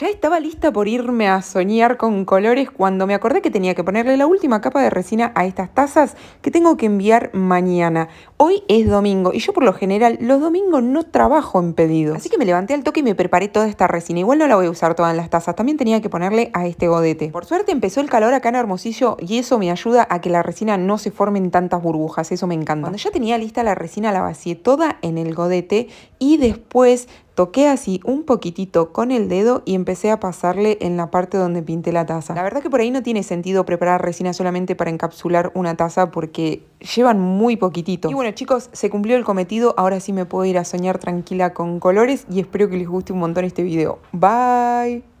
Ya estaba lista por irme a soñar con colores cuando me acordé que tenía que ponerle la última capa de resina a estas tazas que tengo que enviar mañana. Hoy es domingo y yo por lo general los domingos no trabajo en pedidos. Así que me levanté al toque y me preparé toda esta resina. Igual no la voy a usar todas las tazas, también tenía que ponerle a este godete. Por suerte empezó el calor acá en Hermosillo y eso me ayuda a que la resina no se formen tantas burbujas, eso me encanta. Cuando ya tenía lista la resina la vacié toda en el godete y después Toqué así un poquitito con el dedo y empecé a pasarle en la parte donde pinté la taza. La verdad que por ahí no tiene sentido preparar resina solamente para encapsular una taza porque llevan muy poquitito. Y bueno chicos, se cumplió el cometido, ahora sí me puedo ir a soñar tranquila con colores y espero que les guste un montón este video. Bye!